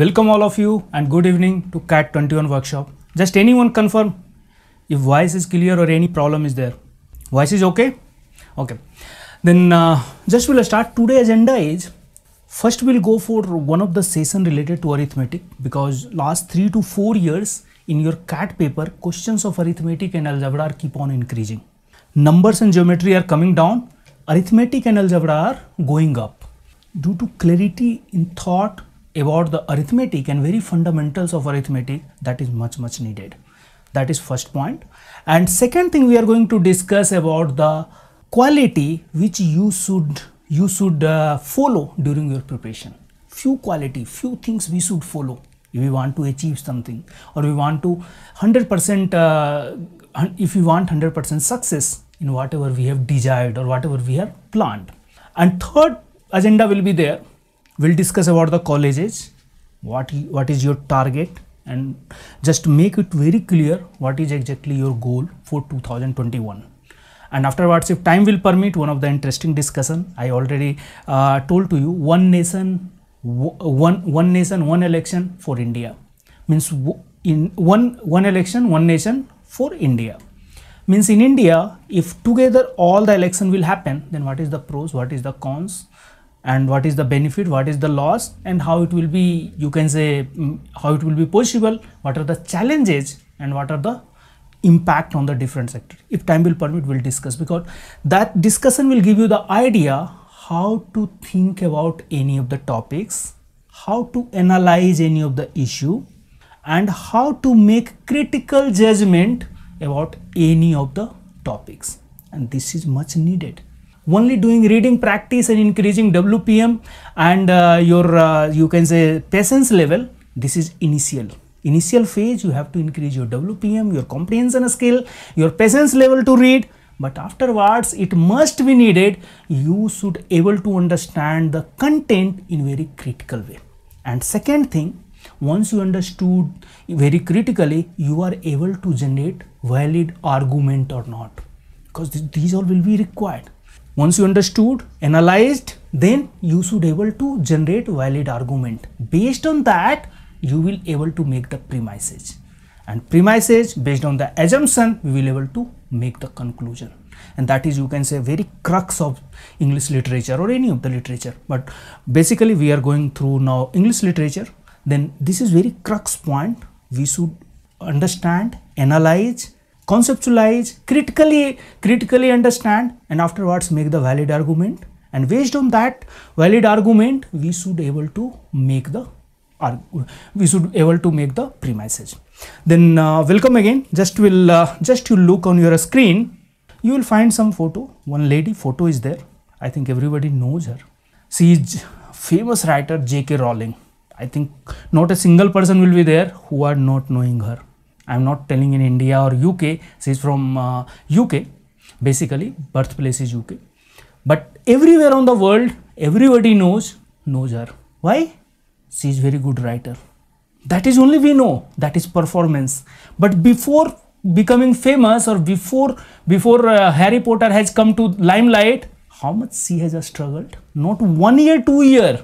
Welcome all of you and good evening to CAT 21 workshop. Just anyone confirm if voice is clear or any problem is there. Voice is okay? Okay. Then uh, just we'll start today agenda is first we'll go for one of the session related to arithmetic because last three to four years in your CAT paper questions of arithmetic and algebra are keep on increasing. Numbers and geometry are coming down arithmetic and algebra are going up due to clarity in thought about the arithmetic and very fundamentals of arithmetic that is much much needed that is first point and second thing we are going to discuss about the quality which you should you should uh, follow during your preparation few quality few things we should follow if we want to achieve something or we want to 100% uh, if we want 100% success in whatever we have desired or whatever we have planned and third agenda will be there we'll discuss about the colleges what what is your target and just make it very clear what is exactly your goal for 2021 and afterwards if time will permit one of the interesting discussion i already uh, told to you one nation one one nation one election for india means in one one election one nation for india means in india if together all the election will happen then what is the pros what is the cons and what is the benefit what is the loss and how it will be you can say mm, how it will be possible what are the challenges and what are the impact on the different sector if time will permit we'll discuss because that discussion will give you the idea how to think about any of the topics how to analyze any of the issue and how to make critical judgment about any of the topics and this is much needed only doing reading practice and increasing WPM and uh, your uh, you can say patience level this is initial initial phase you have to increase your WPM your comprehension skill your patience level to read but afterwards it must be needed you should able to understand the content in very critical way and second thing once you understood very critically you are able to generate valid argument or not because these all will be required once you understood, analyzed, then you should able to generate valid argument. Based on that, you will able to make the premises. And premises based on the assumption, we will able to make the conclusion. And that is you can say very crux of English literature or any of the literature. But basically we are going through now English literature. Then this is very crux point. We should understand, analyze, conceptualize, critically, critically understand and afterwards make the valid argument. And based on that valid argument, we should able to make the we should able to make the premises. Then uh, welcome again. Just will uh, just you look on your screen, you will find some photo. One lady photo is there. I think everybody knows her. She is famous writer J.K. Rowling. I think not a single person will be there who are not knowing her i'm not telling in india or uk she's from uh, uk basically birthplace is uk but everywhere on the world everybody knows knows her why she's very good writer that is only we know that is performance but before becoming famous or before before uh, harry potter has come to limelight how much she has struggled not one year two year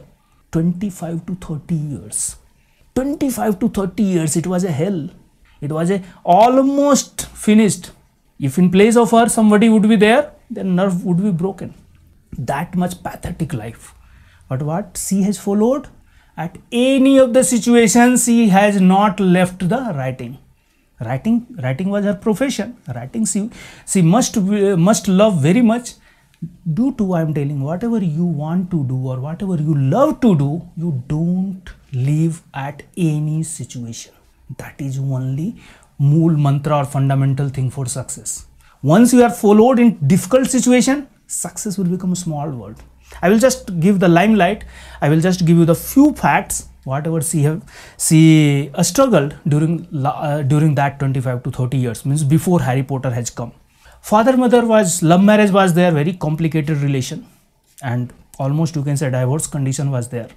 25 to 30 years 25 to 30 years it was a hell it was a almost finished if in place of her somebody would be there then nerve would be broken that much pathetic life but what she has followed at any of the situations she has not left the writing writing writing was her profession writing she she must uh, must love very much do to i am telling whatever you want to do or whatever you love to do you don't leave at any situation that is only mool mantra or fundamental thing for success. Once you are followed in difficult situation, success will become a small world. I will just give the limelight. I will just give you the few facts whatever she have she uh, struggled during uh, during that 25 to 30 years means before Harry Potter has come. Father mother was love marriage was there very complicated relation and almost you can say divorce condition was there.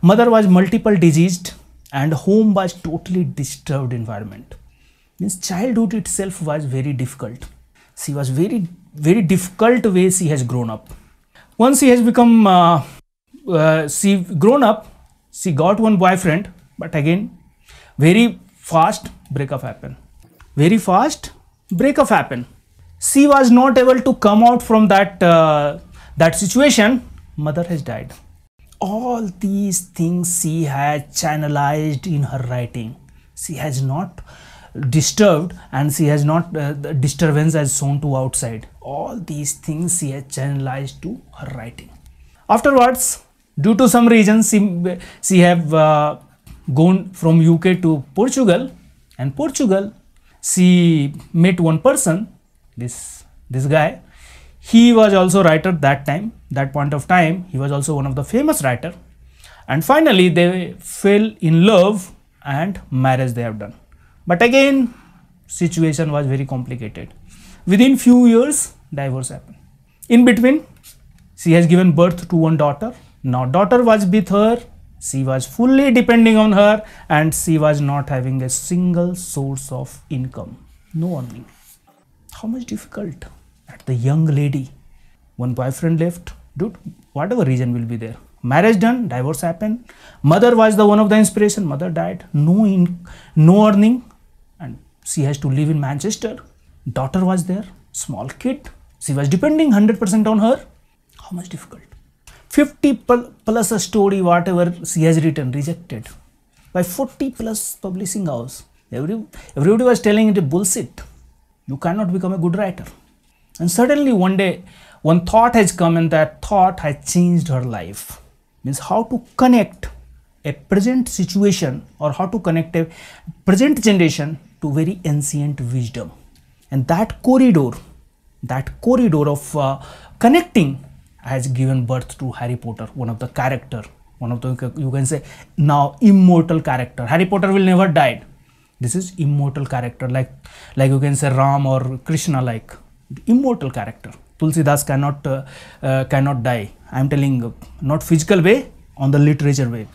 Mother was multiple diseased and home was totally disturbed environment means childhood itself was very difficult she was very very difficult way she has grown up once she has become uh, uh, she grown up she got one boyfriend but again very fast breakup happened very fast breakup happened she was not able to come out from that uh, that situation mother has died all these things she had channelized in her writing she has not disturbed and she has not uh, the disturbance has shown to outside all these things she has channelized to her writing afterwards due to some reasons she, she have uh, gone from uk to portugal and portugal she met one person this this guy he was also writer that time, that point of time, he was also one of the famous writer. And finally, they fell in love and marriage they have done. But again, situation was very complicated. Within few years, divorce happened. In between, she has given birth to one daughter. Now daughter was with her, she was fully depending on her and she was not having a single source of income, no earning. How much difficult? the young lady, one boyfriend left, dude, whatever reason will be there. Marriage done, divorce happened. Mother was the one of the inspiration. Mother died, no in, no earning, and she has to live in Manchester. Daughter was there, small kid. She was depending 100% on her. How much difficult? 50 plus a story, whatever she has written, rejected by 40 plus publishing house. Every, everybody was telling it a bullshit. You cannot become a good writer. And suddenly one day, one thought has come and that thought has changed her life. Means how to connect a present situation or how to connect a present generation to very ancient wisdom. And that corridor, that corridor of uh, connecting has given birth to Harry Potter, one of the character, one of the, you can say now immortal character. Harry Potter will never die. This is immortal character like, like you can say Ram or Krishna like immortal character. Tulsidas cannot, uh, uh, cannot die. I am telling uh, not physical way, on the literature way.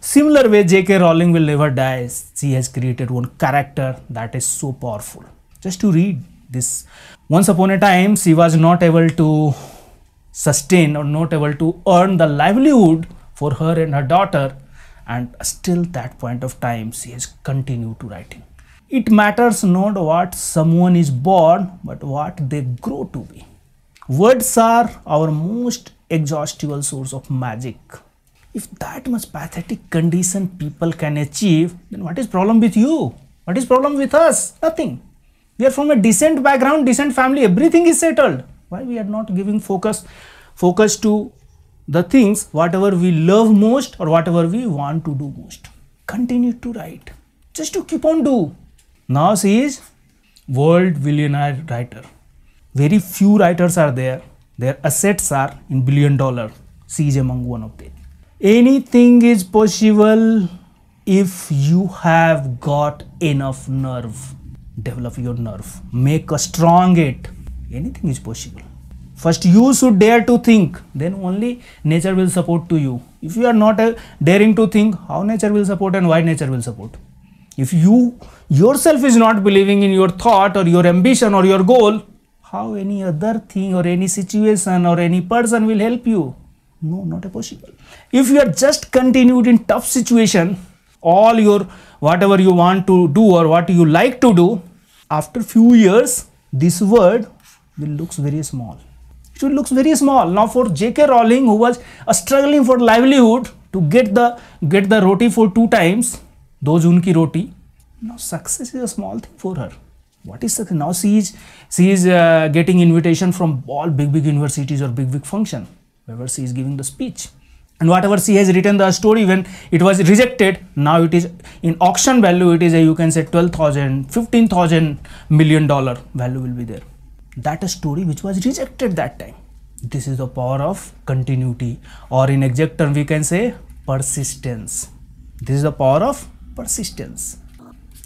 Similar way, J.K. Rowling will never die. She has created one character that is so powerful. Just to read this. Once upon a time, she was not able to sustain or not able to earn the livelihood for her and her daughter. And still that point of time, she has continued to writing. It matters not what someone is born, but what they grow to be. Words are our most exhaustible source of magic. If that much pathetic condition people can achieve, then what is problem with you? What is problem with us? Nothing. We are from a decent background, decent family, everything is settled. Why we are not giving focus, focus to the things, whatever we love most or whatever we want to do most. Continue to write. Just to keep on do. Now she is world billionaire writer. Very few writers are there. Their assets are in billion dollar. She is among one of them. Anything is possible if you have got enough nerve. Develop your nerve. Make a strong it. Anything is possible. First you should dare to think. Then only nature will support to you. If you are not uh, daring to think, how nature will support and why nature will support? If you yourself is not believing in your thought or your ambition or your goal, how any other thing or any situation or any person will help you? No, not possible. If you are just continued in tough situation, all your whatever you want to do or what you like to do, after few years, this word will looks very small. It will looks very small. Now for J.K. Rowling who was uh, struggling for livelihood to get the get the roti for two times, दो जून की रोटी now success is a small thing for her what is success now she is she is uh, getting invitation from all big big universities or big big function wherever she is giving the speech and whatever she has written the story when it was rejected now it is in auction value it is you can say 12000 15000 million dollar value will be there that story which was rejected that time this is the power of continuity or in exact term we can say persistence this is the power of persistence.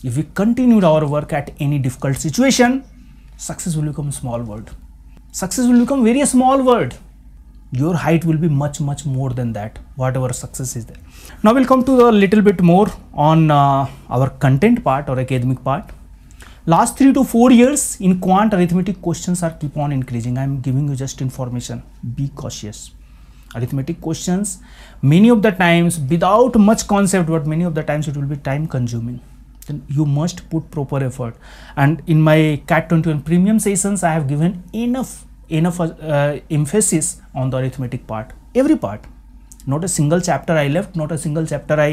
If we continued our work at any difficult situation, success will become small word. Success will become very small word. Your height will be much, much more than that, whatever success is there. Now we'll come to a little bit more on uh, our content part or academic part. Last three to four years in quant arithmetic questions are keep on increasing. I'm giving you just information. Be cautious arithmetic questions many of the times without much concept but many of the times it will be time consuming then you must put proper effort and in my cat 21 premium sessions i have given enough enough uh, emphasis on the arithmetic part every part not a single chapter i left not a single chapter i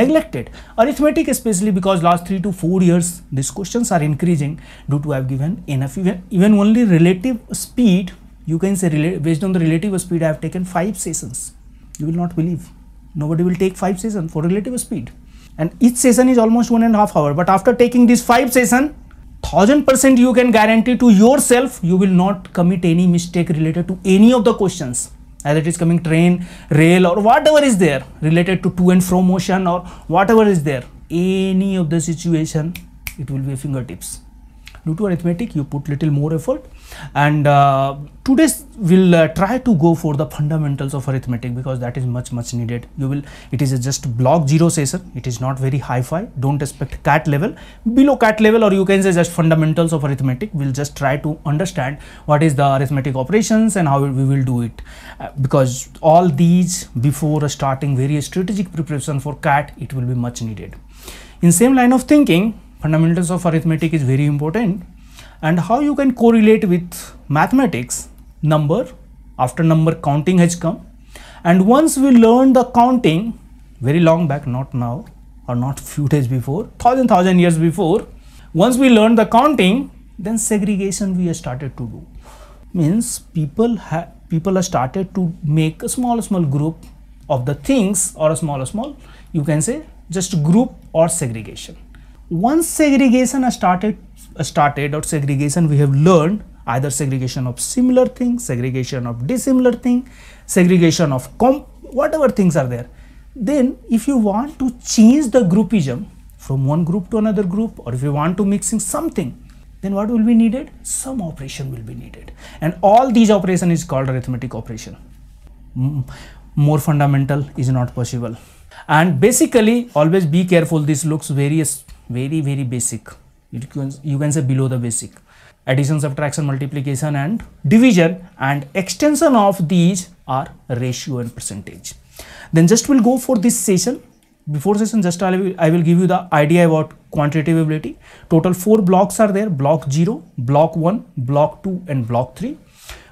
neglected arithmetic especially because last three to four years these questions are increasing due to i've given enough even, even only relative speed you can say based on the relative speed I have taken 5 sessions. You will not believe. Nobody will take 5 sessions for relative speed. And each session is almost one and a half hour. But after taking this 5 session, 1000% you can guarantee to yourself you will not commit any mistake related to any of the questions. Either it is coming train, rail or whatever is there related to to and fro motion or whatever is there. Any of the situation, it will be fingertips due to arithmetic you put little more effort and uh, today we'll uh, try to go for the fundamentals of arithmetic because that is much much needed you will it is just block zero session it is not very hi-fi don't expect cat level below cat level or you can say just fundamentals of arithmetic we'll just try to understand what is the arithmetic operations and how we will do it uh, because all these before starting various strategic preparation for cat it will be much needed in same line of thinking fundamentals of arithmetic is very important and how you can correlate with mathematics number after number counting has come and once we learn the counting very long back not now or not few days before thousand thousand years before once we learn the counting then segregation we started to do means people have people have started to make a small small group of the things or a small small you can say just group or segregation once segregation started uh, started or segregation we have learned either segregation of similar thing segregation of dissimilar thing segregation of comp whatever things are there then if you want to change the groupism from one group to another group or if you want to mixing something then what will be needed some operation will be needed and all these operation is called arithmetic operation more fundamental is not possible and basically always be careful this looks various very very basic it can, you can say below the basic addition subtraction multiplication and division and extension of these are ratio and percentage then just we'll go for this session before session just I will, I will give you the idea about quantitative ability total four blocks are there block 0 block 1 block 2 and block 3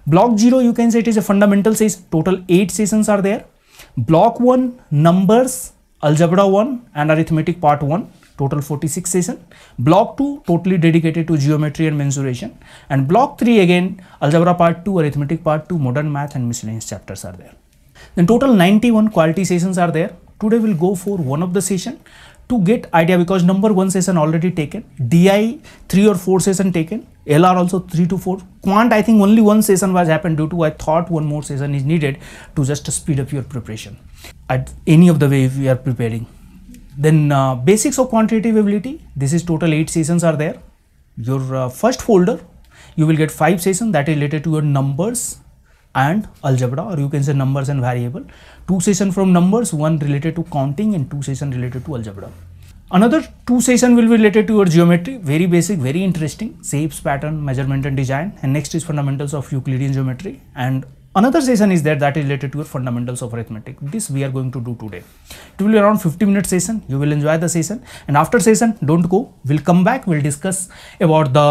block 0 you can say it is a fundamental says total eight sessions are there block 1 numbers algebra 1 and arithmetic part 1 total 46 session. Block 2 totally dedicated to geometry and mensuration and block 3 again algebra part 2, arithmetic part 2, modern math and miscellaneous chapters are there. Then total 91 quality sessions are there. Today we'll go for one of the session to get idea because number one session already taken, DI three or four session taken, LR also three to four. Quant I think only one session was happened due to I thought one more session is needed to just speed up your preparation at any of the way we are preparing. Then uh, basics of quantitative ability, this is total 8 sessions are there. Your uh, first folder, you will get 5 sessions that is related to your numbers and algebra or you can say numbers and variable. 2 sessions from numbers, 1 related to counting and 2 sessions related to algebra. Another 2 sessions will be related to your geometry, very basic, very interesting, shapes, pattern, measurement and design and next is fundamentals of Euclidean geometry and Another session is there that is related to your fundamentals of arithmetic. This we are going to do today. It will be around 50 minute session. You will enjoy the session and after session don't go. We'll come back. We'll discuss about the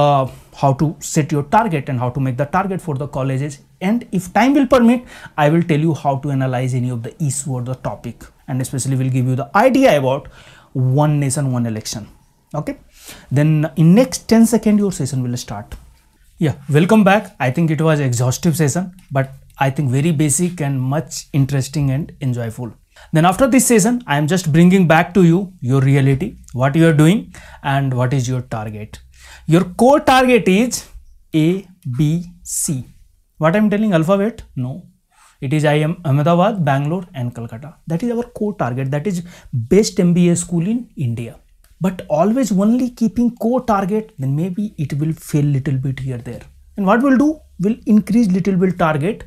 how to set your target and how to make the target for the colleges. And if time will permit, I will tell you how to analyze any of the issue or the topic and especially we'll give you the idea about one nation, one election. Okay. Then in next 10 seconds, your session will start. Yeah, welcome back. I think it was exhaustive session, but I think very basic and much interesting and enjoyable. Then after this season, I am just bringing back to you your reality, what you are doing and what is your target. Your core target is A, B, C. What I am telling alphabet? No. It is I am Ahmedabad, Bangalore and Calcutta. That is our core target. That is best MBA school in India. But always only keeping core target, then maybe it will fail little bit here there. And what we'll do? We'll increase little bit target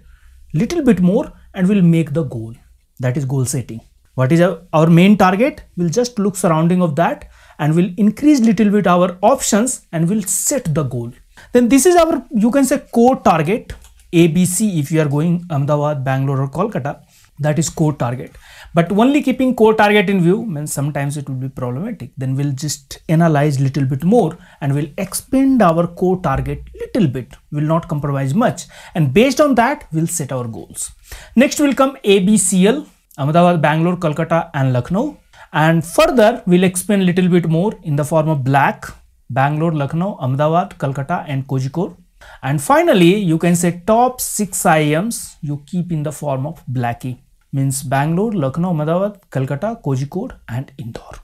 little bit more and we'll make the goal. That is goal setting. What is our main target? We'll just look surrounding of that and we'll increase little bit our options and we'll set the goal. Then this is our, you can say core target ABC if you are going Ahmedabad, Bangalore or Kolkata, that is core target but only keeping core target in view means sometimes it will be problematic then we'll just analyze little bit more and we'll expand our core target little bit we'll not compromise much and based on that we'll set our goals next will come abcl ahmedabad bangalore kolkata and lucknow and further we'll expand little bit more in the form of black bangalore lucknow ahmedabad kolkata and kojikor and finally you can say top six ims you keep in the form of blackie means Bangalore, Lucknow, Ahmedabad, Calcutta, Kozhikode and Indore.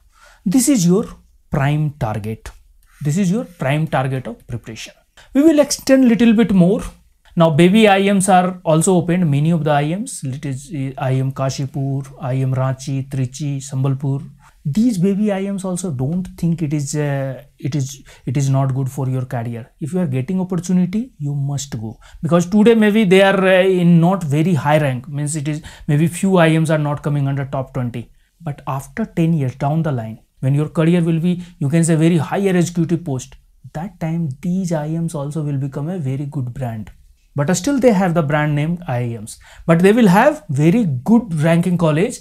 This is your prime target. This is your prime target of preparation. We will extend little bit more. Now baby IMs are also opened, many of the IMs. It is IM Kashipur, IM Ranchi, Trichy, Sambalpur, these baby IMs also don't think it is uh, it is it is not good for your career. If you are getting opportunity, you must go because today maybe they are uh, in not very high rank means it is maybe few IMs are not coming under top 20. But after 10 years down the line, when your career will be you can say very higher executive post, that time these IMs also will become a very good brand. But still they have the brand name IIMs. But they will have very good ranking college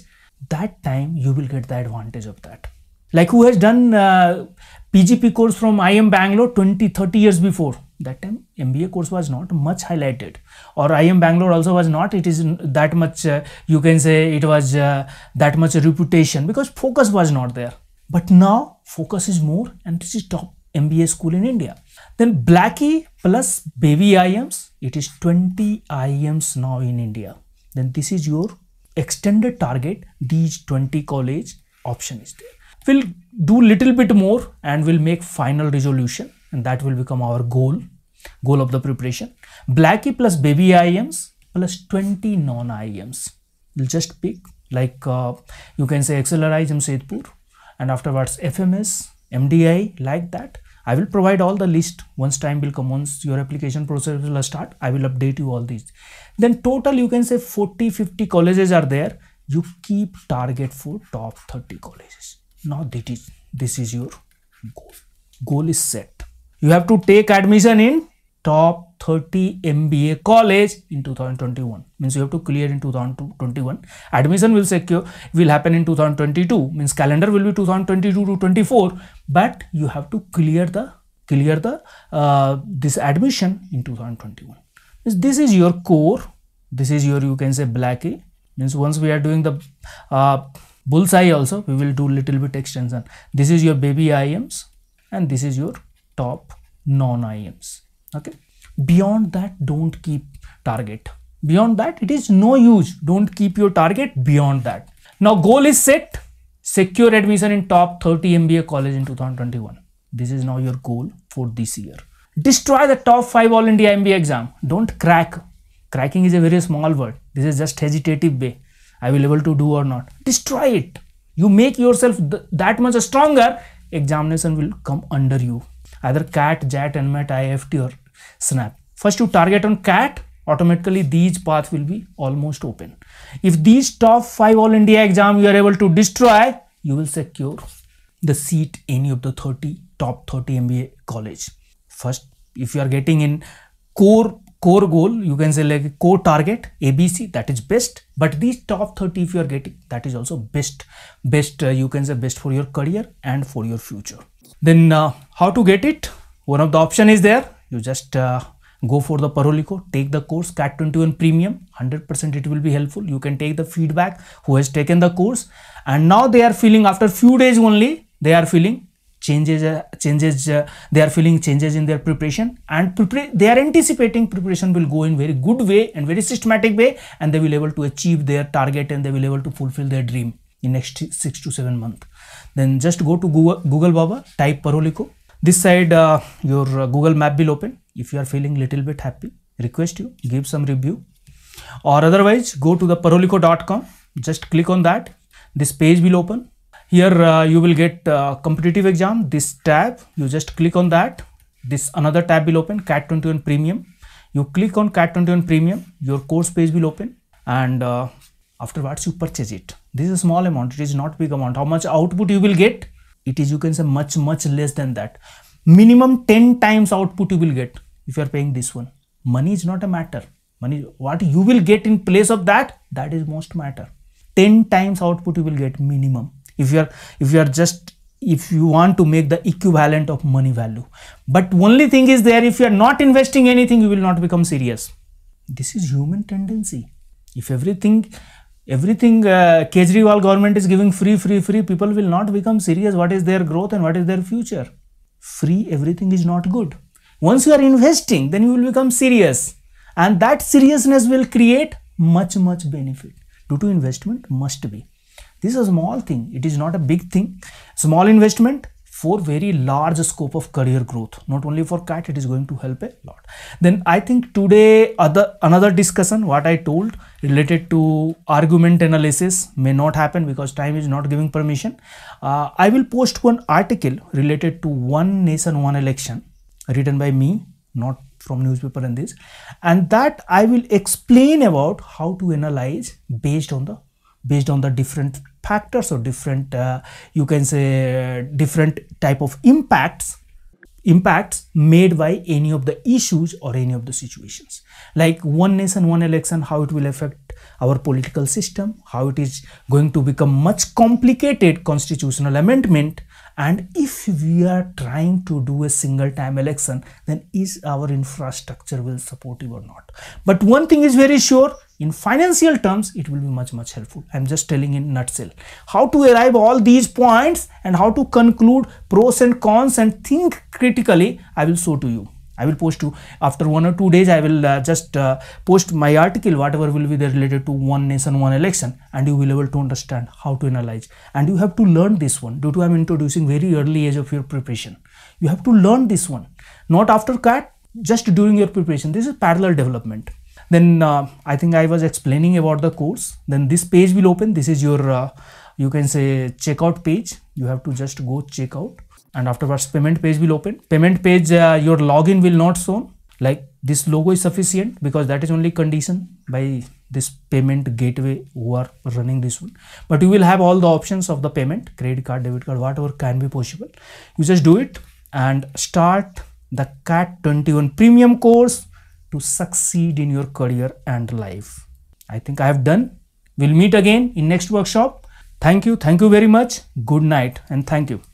that time you will get the advantage of that like who has done uh, pgp course from iim bangalore 20 30 years before that time mba course was not much highlighted or iim bangalore also was not it is that much uh, you can say it was uh, that much reputation because focus was not there but now focus is more and this is top mba school in india then blackie plus baby iims it is 20 iims now in india then this is your extended target these 20 college option is there we'll do little bit more and we'll make final resolution and that will become our goal goal of the preparation blackie plus baby IIMs 20 non IIMs. we'll just pick like uh, you can say accelerate in Saidpur and afterwards FMS MDI like that I will provide all the list once time will come, once your application process will start, I will update you all these. Then total you can say 40, 50 colleges are there. You keep target for top 30 colleges. Now is this is your goal. Goal is set. You have to take admission in top 30 MBA college in 2021 means you have to clear in 2021 admission will secure will happen in 2022 means calendar will be 2022 to 24 but you have to clear the clear the uh, this admission in 2021 means this is your core this is your you can say black a means once we are doing the uh, bullseye also we will do little bit extension this is your baby IMs and this is your top non IMs okay beyond that don't keep target beyond that it is no use don't keep your target beyond that now goal is set secure admission in top 30 mba college in 2021 this is now your goal for this year destroy the top 5 all india mba exam don't crack cracking is a very small word this is just hesitative way i will able to do or not destroy it you make yourself th that much stronger examination will come under you either cat jat nmat ift or snap. First you target on cat, automatically these path will be almost open. If these top 5 All India exam you are able to destroy, you will secure the seat any of the 30 top 30 MBA college. First, if you are getting in core core goal, you can say like core target ABC that is best. But these top 30 if you are getting that is also best best uh, you can say best for your career and for your future. Then uh, how to get it? One of the option is there you just uh, go for the Parolico, take the course CAT 21 Premium, 100% it will be helpful. You can take the feedback who has taken the course and now they are feeling after few days only, they are feeling changes, uh, changes uh, they are feeling changes in their preparation and prepare, they are anticipating preparation will go in very good way and very systematic way and they will able to achieve their target and they will able to fulfill their dream in next six to seven month. Then just go to Google, Google Baba, type Parolico, this side uh, your uh, Google map will open. If you are feeling little bit happy, request you give some review or otherwise go to the parolico.com. Just click on that. This page will open. Here uh, you will get uh, competitive exam. This tab, you just click on that. This another tab will open CAT 21 Premium. You click on CAT 21 Premium, your course page will open and uh, afterwards you purchase it. This is a small amount, it is not big amount. How much output you will get it is you can say much much less than that minimum 10 times output you will get if you are paying this one money is not a matter money what you will get in place of that that is most matter 10 times output you will get minimum if you are if you are just if you want to make the equivalent of money value but only thing is there if you are not investing anything you will not become serious this is human tendency if everything everything uh, Kejriwal government is giving free, free, free, people will not become serious. What is their growth and what is their future? Free, everything is not good. Once you are investing, then you will become serious. And that seriousness will create much, much benefit. Due to investment, must be. This is a small thing. It is not a big thing. Small investment, for very large scope of career growth not only for cat it is going to help a lot then i think today other another discussion what i told related to argument analysis may not happen because time is not giving permission uh, i will post one article related to one nation one election written by me not from newspaper and this and that i will explain about how to analyze based on the based on the different factors or different uh, you can say uh, different type of impacts impacts made by any of the issues or any of the situations like one nation one election how it will affect our political system how it is going to become much complicated constitutional amendment and if we are trying to do a single time election then is our infrastructure will supportive or not but one thing is very sure in financial terms it will be much much helpful i'm just telling in nutshell how to arrive all these points and how to conclude pros and cons and think critically i will show to you I will post to after one or two days. I will uh, just uh, post my article, whatever will be there related to one nation, one election, and you will able to understand how to analyze. And you have to learn this one. Due to I'm introducing very early age of your preparation, you have to learn this one, not after cat, just during your preparation. This is parallel development then uh, I think I was explaining about the course then this page will open this is your uh, you can say checkout page you have to just go check out and afterwards payment page will open payment page uh, your login will not shown like this logo is sufficient because that is only condition by this payment gateway who are running this one but you will have all the options of the payment credit card debit card whatever can be possible you just do it and start the cat 21 premium course to succeed in your career and life. I think I have done. We'll meet again in next workshop. Thank you. Thank you very much. Good night and thank you.